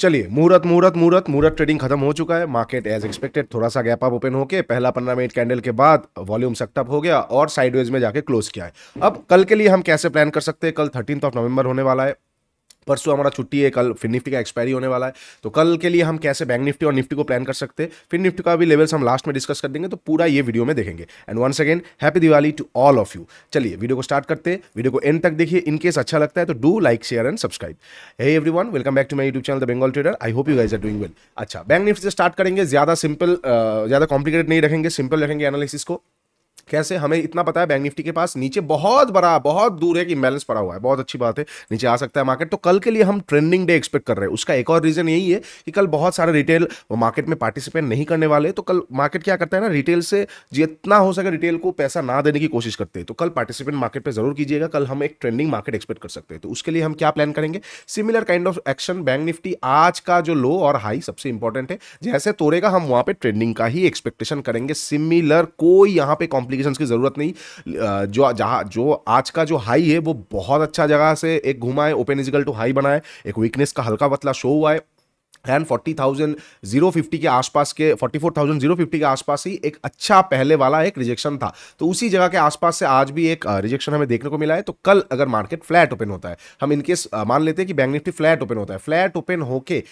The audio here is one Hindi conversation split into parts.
चलिए मुहूर्त मुहूर्त मुहूर्त मुहूर्त ट्रेडिंग खत्म हो चुका है मार्केट एज एक्सपेक्टेड थोड़ा सा गैप अप ओपन होकर पहला पंद्रह मिनट कैंडल के बाद वॉल्यूम सकटअप हो गया और साइडवेज में जाके क्लोज किया है अब कल के लिए हम कैसे प्लान कर सकते हैं कल थर्टीन ऑफ नवंबर होने वाला है परसों हमारा छुट्टी है कल फिर निफ्टी का एक्सपायरी होने वाला है तो कल के लिए हम कैसे बैंक निफ्टी और निफ्टी को प्लान कर सकते हैं फिर निफ्टी का भी लेवल्स हम लास्ट में डिस्कस कर देंगे तो पूरा ये वीडियो में देखेंगे and once again happy Diwali to all of you चलिए वीडियो को स्टार्ट करते हैं वीडियो को एंड तक देखिए इनकेस अच्छा लगता है तो do like share and subscribe hey every welcome back to my YouTube channel the Bengal trader I hope you guys are doing well अच्छा बैंक निफ्टी से स्टार्ट करेंगे ज्यादा सिंपल ज्यादा कॉम्प्लिकेटेड नहीं रखेंगे सिंपल रखेंगे एनालिसिस को कैसे हमें इतना पता है बैंक निफ्टी के पास नीचे बहुत बड़ा बहुत दूर है कि इम्बेलेंस पड़ा हुआ है बहुत अच्छी बात है नीचे आ सकता है मार्केट तो कल के लिए हम ट्रेंडिंग डे एक्सपेक्ट कर रहे हैं उसका एक और रीजन यही है कि कल बहुत सारे रिटेल मार्केट में पार्टिसिपेट नहीं करने वाले तो कल मार्केट क्या करता है ना रिटेल से जितना हो सके रिटेल को पैसा ना देने की कोशिश करते हैं तो कल पार्टिसिपेंट मार्केट पर जरूर कीजिएगा कल हम एक ट्रेंडिंग मार्केट एक्सपेक्ट कर सकते हैं तो उसके लिए हम क्या प्लान करेंगे similar kind of action bank Nifty आज का जो लो और हाई सबसे इंपॉर्टेंट है जैसे तोड़ेगा हम वहां पर ट्रेंडिंग का ही एक्सपेक्टेशन करेंगे सिमिलर कोई यहां पर कॉम्प्लीट एप्लीकेशन की ज़रूरत नहीं जो जहाँ जो आज का जो हाई है वो बहुत अच्छा जगह से एक घुमा है ओपन इजिकल टू हाई बनाए एक वीकनेस का हल्का पतला शो हुआ है एंड फिफ्टी के आसपास के forty four thousand zero fifty के आसपास ही एक अच्छा पहले वाला एक रिजेक्शन था तो उसी जगह के आसपास से आज भी एक रिजेक्शन हमें देखने को मिला है तो कल अगर मार्केट फ्लैट ओपन होता है हम इनकेस मान लेते हैं कि बैंक निफ्टी फ्लैट ओपन होता है फ्लैट ओपन होके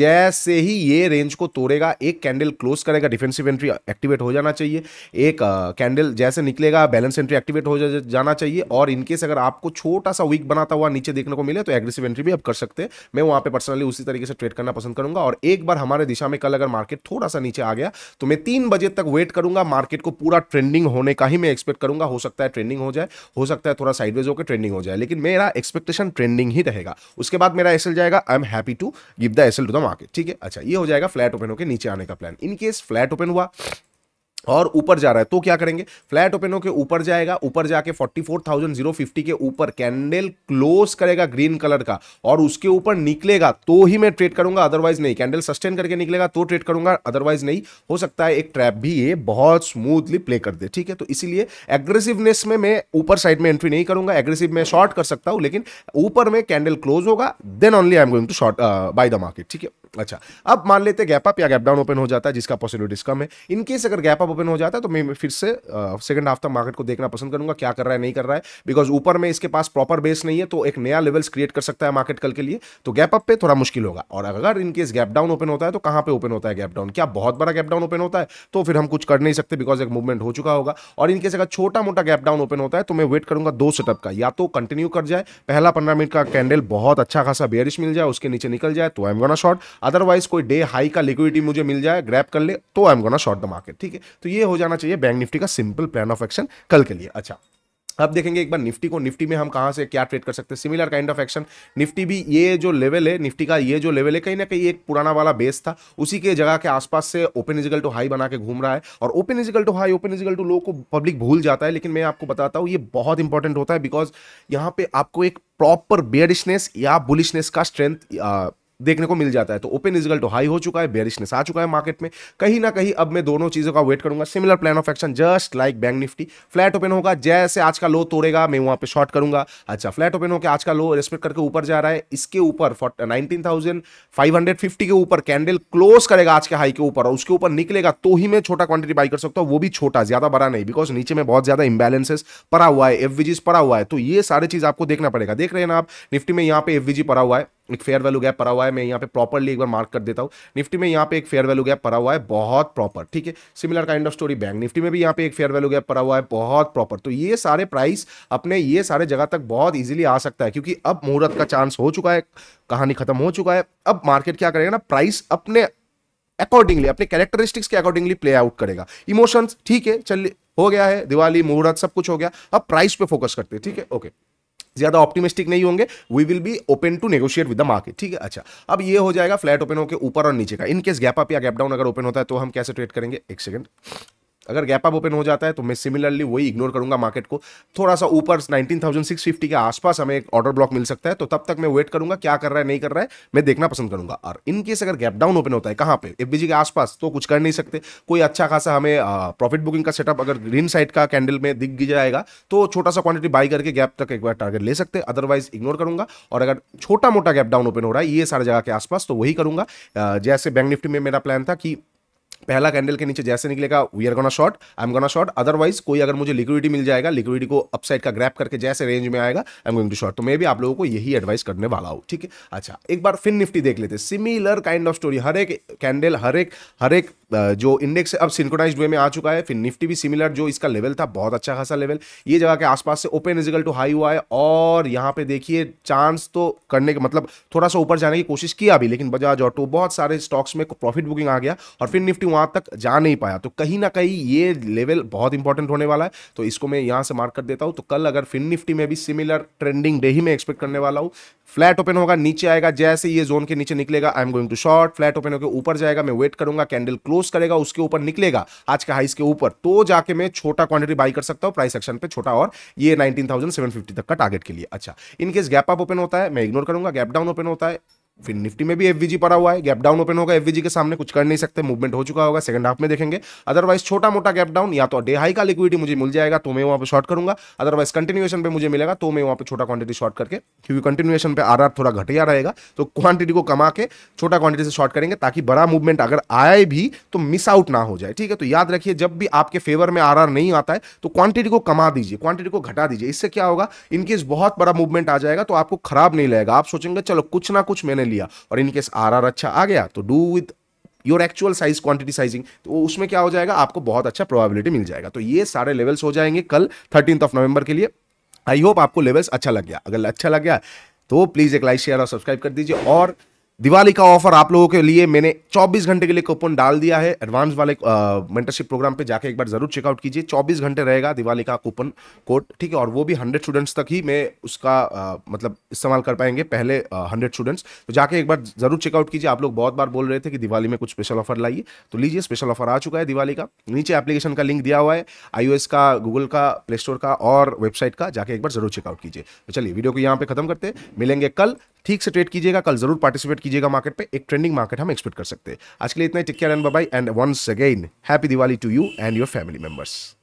जैसे ही ये रेंज को तोड़ेगा एक कैंडल क्लोज करेगा डिफेंसिव एंट्री एक्टिवेट हो जाना चाहिए एक कैंडल जैसे निकलेगा बैलेंस एंट्री एक्टिवेट हो जाना चाहिए और इनकेस अगर आपको छोटा सा वीक बनाता हुआ नीचे देखने को मिले तो एग्रेसिव एंट्री भी आप कर सकते हैं मैं वहाँ पर पर्सनली उसी तरीके से ट्रेड करना पसंद करूंगा और एक बार हमारे दिशा में कल अगर मार्केट थोड़ा सा नीचे आ गया तो मैं तीन बजे तक वेट करूंगा मार्केट को पूरा ट्रेंडिंग होने का ही मैं एक्सपेक्ट करूंगा हो सकता है ट्रेंडिंग हो जाए हो सकता है थोड़ा साइडवेज होकर ट्रेंडिंग हो जाए लेकिन मेरा एक्सपेक्टेशन ट्रेंडिंग ही रहेगा उसके बाद मेरा एसल जाएगा I am happy to give the SL to the market ठीक है अच्छा ये हो जाएगा फ्लैट ओपन होकर नीचे आने का प्लान इनकेस फ्लैट ओपन हुआ और ऊपर जा रहा है तो क्या करेंगे फ्लैट ओपन होकर ऊपर जाएगा ऊपर जाके 44,050 के ऊपर कैंडल क्लोज करेगा ग्रीन कलर का और उसके ऊपर निकलेगा तो ही मैं ट्रेड करूंगा अदरवाइज नहीं कैंडल सस्टेन करके निकलेगा तो ट्रेड करूंगा अदरवाइज नहीं हो सकता है एक ट्रैप भी ये बहुत स्मूथली प्ले कर दे ठीक है तो इसीलिए एग्रेसिवनेस में मैं ऊपर साइड में एंट्री नहीं करूंगा एग्रेसिव में शॉर्ट कर सकता हूं लेकिन ऊपर में कैंडल क्लोज होगा then only I am going to short buy the market ठीक है अच्छा अब मान लेते गैप अप या गैप डाउन ओपन हो जाता है जिसका पॉसिबिलिटीज कम है इनकेस अगर गैप अप ओपन हो जाता है तो मैं फिर से सेकंड हाफ तक मार्केट को देखना पसंद करूंगा क्या कर रहा है नहीं कर रहा है बिकॉज ऊपर में इसके पास प्रॉपर बेस नहीं है तो एक नया लेवल्स क्रिएट कर सकता है मार्केट कल के लिए तो गैप अप पे थोड़ा मुश्किल होगा और अगर इनकेस गैप डाउन ओपन होता है तो कहाँ पर ओपन होता है गैप डाउन क्या बहुत बड़ा गैप डाउन ओपन होता है तो फिर हम कुछ कर नहीं सकते बिकॉज एक मूवमेंट हो चुका होगा और इनकेस अगर छोटा मोटा गैप डाउन ओपन होता है तो मैं वेट करूंगा दो सेटअप का या तो कंटिन्यू कर जाए पहला पंद्रह मिनट का कैंडल बहुत अच्छा खासा बेरिश मिल जाए उसके नीचे निकल जाए तो I am gonna short otherwise कोई डे हाई का लिक्विडिटी मुझे मिल जाए ग्रैप कर ले तो I am gonna short the market ठीक है तो ये हो जाना चाहिए बैंक निफ्टी का सिंपल प्लान ऑफ एक्शन कल के लिए अच्छा अब देखेंगे एक बार निफ्टी को निफ्टी में हम कहाँ से क्या ट्रेड कर सकते हैं similar kind of action Nifty भी ये जो लेवल है निफ्टी का ये जो लेवल है कहीं ना कहीं एक पुराना वाला बेस था उसी के जगह के आसपास से ओपन इजिकल टू हाई बना के घूम रहा है और open equal to high open equal to low को पब्लिक भूल जाता है लेकिन मैं आपको बताता हूँ ये बहुत इंपॉर्टेंट होता है बिकॉज यहाँ पे आपको एक प्रॉपर बियरिशनेस या बुलिशनेस का स्ट्रेंथ देखने को मिल जाता है तो ओपन इजगल टू हाई हो चुका है ने आ चुका है मार्केट में कहीं ना कहीं अब मैं दोनों चीज़ों का वेट करूंगा similar plan of action just like bank Nifty flat open होगा जैसे आज का लो तोड़ेगा मैं वहां पे शॉर्ट करूंगा अच्छा फ्लैट ओपन होकर आज का लो रेस्पेक्ट करके ऊपर जा रहा है इसके ऊपर नाइनटीन के ऊपर कैंडल क्लोज करेगा आज के हाई के ऊपर और उसके ऊपर निकलेगा तो ही मैं छोटा क्वांटिटी बाई कर सकता हूँ वो भी छोटा ज्यादा बड़ा नहीं बिकॉज नीचे में बहुत ज्यादा इंबैलेंसेस पड़ा हुआ है एफ पड़ा हुआ है तो ये सारी चीज आपको देखना पड़ेगा देख रहे हैं ना आप निफ्टी में यहाँ पे एफ पड़ा हुआ है एक फेयर वैल्यू गैप पड़ा हुआ है मैं यहाँ पे प्रॉपरली एक बार मार्क कर देता हूँ निफ्टी में यहाँ पे एक फेयर वैल्यू गैप पड़ा हुआ है बहुत प्रॉपर ठीक है similar kind of story bank Nifty में भी यहाँ पे एक फेयर वैल्यू गैप पड़ा हुआ है बहुत प्रॉपर तो ये सारे प्राइस अपने ये सारे जगह तक बहुत ईजिली आ सकता है क्योंकि अब मुहूर्त का चांस हो चुका है कहानी खत्म हो चुका है अब मार्केट क्या करेगा ना प्राइस अपने अकॉर्डिंगली अपने कैरेक्टरिस्टिक्स के अकॉर्डिंगली प्ले आउट करेगा इमोशंस ठीक है चलिए हो गया है दिवाली मुहूर्त सब कुछ हो गया अब प्राइस पे फोकस करते हैं ठीक है ओके ज़्यादा ऑप्टिमिस्टिक नहीं होंगे we will be open to negotiate with the market ठीक है अच्छा अब ये हो जाएगा फ्लैट ओपन होकर ऊपर और नीचे का इनकेस गैप अप या गैप डाउन अगर ओपन होता है तो हम कैसे ट्रेड करेंगे एक सेकंड अगर गैप अप ओपन हो जाता है तो मैं सिमिलरली वही इग्नोर करूंगा मार्केट को थोड़ा सा ऊपर 19,650 के आसपास हमें एक ऑर्डर ब्लॉक मिल सकता है तो तब तक मैं वेट करूंगा क्या कर रहा है नहीं कर रहा है मैं देखना पसंद करूंगा और इन केस अगर गैप डाउन ओपन होता है कहाँ पे एफ के आसपास तो कुछ कर नहीं सकते कोई अच्छा खासा हमें प्रॉफिट बुकिंग का सेटअप अगर ग्रीन साइड का कैंडल में दिख जाएगा तो छोटा सा क्वांटिटी बाई करके गैप तक एक बार टारगेट ले सकते हैं अदरवाइज इग्नोर करूंगा और अगर छोटा मोटा गैप डाउन ओपन हो रहा है ये सारे जगह के आसपास तो वही करूंगा जैसे बैंक निफ्टी में मेरा प्लान था कि पहला कैंडल के नीचे जैसे निकलेगा we are gonna short I am gonna short otherwise कोई अगर मुझे लिक्विडिटी मिल जाएगा लिक्विडिटी को अपसाइड का ग्रैप करके जैसे रेंज में आएगा I am going to short तो मैं भी आप लोगों को यही एडवाइस करने वाला हूँ ठीक है अच्छा एक बार फिन निफ्टी देख लेते सिमिलर काइंड ऑफ स्टोरी हर एक कैंडल हर एक हर एक जो इंडेक्स अब सिंकोनाइज वे में आ चुका है फिर निफ्टी भी सिमिलर जो इसका लेवल था बहुत अच्छा खासा लेवल ये जगह के आसपास से ओपन इजिकल टू हाई हुआ है और यहाँ पे देखिए चांस तो करने के मतलब थोड़ा सा ऊपर जाने की कोशिश किया भी लेकिन बजाज ऑटो बहुत सारे स्टॉक्स में प्रॉफिट बुकिंग आ गया और फिर निफ्टी नेगेटिव वहां तक जा नहीं पाया तो कहीं ना कहीं ये लेवल बहुत इंपॉर्टेंट होने वाला है तो इसको मैं यहाँ से मार्क कर देता हूँ तो कल अगर फिन निफ्टी में भी सिमिलर ट्रेंडिंग डे ही मैं एक्सपेक्ट करने वाला हूँ फ्लैट ओपन होगा नीचे आएगा जैसे ये जोन के नीचे निकलेगा I am going to short flat open होकर ऊपर जाएगा मैं वेट करूंगा कैंडल क्लोज करेगा उसके ऊपर निकलेगा आज के हाइस के ऊपर तो जाके मैं छोटा क्वांटिटी बाई कर सकता हूँ प्राइस एक्शन पे छोटा और ये 19,750 तक का टारगेट के लिए अच्छा इनकेस गैप अप ओपन होता है मैं इग्नोर करूंगा गैप डाउन ओपन होता है फिर निफ्टी में भी एफवीजी पड़ा हुआ है गैप डाउन ओपन होगा एफवीजी के सामने कुछ कर नहीं सकते मूवमेंट हो चुका होगा सेकंड हाफ में देखेंगे अदरवाइज छोटा मोटा गैप डाउन या तो डे हाई का लिक्विडिटी मुझे मिल जाएगा तो मैं वहां पर शॉर्ट करूंगा अदरवाइज कंटिन्यूएशन पे मुझे मिलेगा तो मैं वहां पर छोटा क्वांटिटी शॉर्ट करके क्योंकि कंटिन्यूएशन पे आर थोड़ा घटिया रहेगा तो क्वांटिटी को कमा के छोटा क्वांटिटी से शॉर्ट करेंगे ताकि बड़ा मूवमेंट अगर आए भी तो मिस आउट ना हो जाए ठीक है तो याद रखिए जब भी आपके फेवर में आर नहीं आता है तो क्वांटिटी को कमा दीजिए क्वांटिटी को घटा दीजिए इससे क्या होगा इनकेस बहुत बड़ा मूवमेंट आ जाएगा तो आपको खराब नहीं लगेगा आप सोचेंगे चलो कुछ ना कुछ मैंने लिया और इन केस आर अच्छा आ गया तो do with your actual size quantity sizing तो उसमें क्या हो जाएगा आपको बहुत अच्छा प्रोबेबिलिटी मिल जाएगा तो ये सारे लेवल्स हो जाएंगे कल थर्टीन ऑफ नवंबर के लिए आई होप आपको लेवल्स अच्छा लग गया अगर अच्छा लग गया तो प्लीज़ एक लाइक शेयर और सब्सक्राइब कर दीजिए और दिवाली का ऑफर आप लोगों के लिए मैंने 24 घंटे के लिए कूपन डाल दिया है एडवांस वाले मेंटरशिप प्रोग्राम पे जाके एक बार जरूर चेकआउट कीजिए 24 घंटे रहेगा दिवाली का कूपन कोड ठीक है और वो भी 100 स्टूडेंट्स तक ही मैं उसका आ, मतलब इस्तेमाल कर पाएंगे पहले हंड्रेड स्टूडेंट्स तो जाके एक बार जरूर चेकआउट कीजिए आप लोग बहुत बार बोल रहे थे कि दिवाली में कुछ स्पेशल ऑफर लाइए तो लीजिए स्पेशल ऑफर आ चुका है दिवाली का नीचे एप्लीकेशन का लिंक दिया हुआ है आई का गूगल का प्ले स्टोर का और वेबसाइट का जाके एक बार जरूर चेकआउट कीजिए तो चलिए वीडियो को यहाँ पे खत्म करते मिलेंगे कल ठीक से ट्रेड कीजिएगा कल जरूर पार्टिसिपेट कीजिएगा मार्केट पे एक ट्रेंडिंग मार्केट हम एक्सपेक्ट कर सकते हैं आज के लिए इतना take care and bye and once again happy Diwali to you and your family members